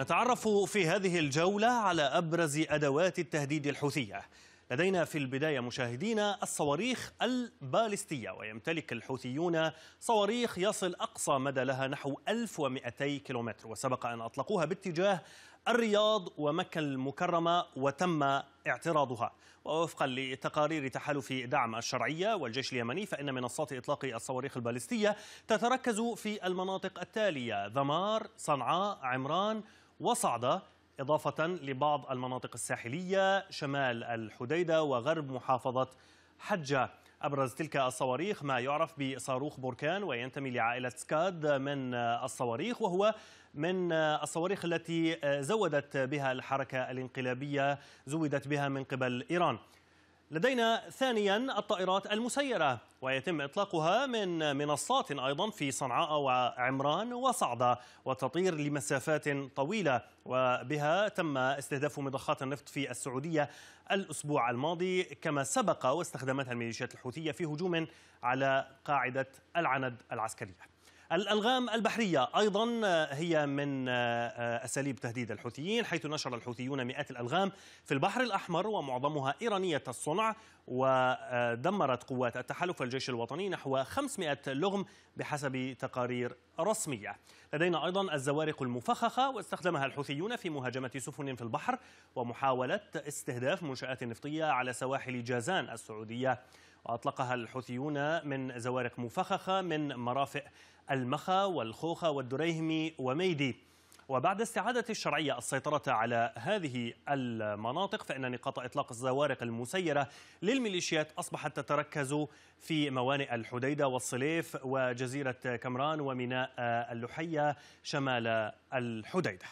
نتعرف في هذه الجولة على أبرز أدوات التهديد الحوثية لدينا في البداية مشاهدينا الصواريخ البالستية ويمتلك الحوثيون صواريخ يصل أقصى مدى لها نحو 1200 كيلومتر وسبق أن أطلقوها باتجاه الرياض ومكة المكرمة وتم اعتراضها ووفقا لتقارير تحالف دعم الشرعية والجيش اليمني فإن منصات إطلاق الصواريخ البالستية تتركز في المناطق التالية ذمار، صنعاء، عمران وصعدة إضافة لبعض المناطق الساحلية شمال الحديدة وغرب محافظة حجة أبرز تلك الصواريخ ما يعرف بصاروخ بركان وينتمي لعائلة سكاد من الصواريخ وهو من الصواريخ التي زودت بها الحركة الانقلابية زودت بها من قبل إيران لدينا ثانيا الطائرات المسيرة ويتم إطلاقها من منصات أيضا في صنعاء وعمران وصعدة وتطير لمسافات طويلة وبها تم استهداف مضخات النفط في السعودية الأسبوع الماضي كما سبق واستخدمتها الميليشيات الحوثية في هجوم على قاعدة العند العسكرية الألغام البحرية أيضا آه، هي من آه، آه، أساليب تهديد الحوثيين حيث نشر الحوثيون مئات الألغام في البحر الأحمر ومعظمها إيرانية الصنع ودمرت قوات التحالف والجيش الوطني نحو 500 لغم بحسب تقارير رسمية لدينا أيضا الزوارق المفخخة واستخدمها الحوثيون في مهاجمة سفن في البحر ومحاولة استهداف منشآت نفطية على سواحل جازان السعودية أطلقها الحوثيون من زوارق مفخخة من مرافق المخا والخوخة والدريهمي وميدي وبعد استعادة الشرعية السيطرة على هذه المناطق فإن نقاط إطلاق الزوارق المسيرة للميليشيات أصبحت تتركز في موانئ الحديدة والصليف وجزيرة كمران وميناء اللحية شمال الحديدة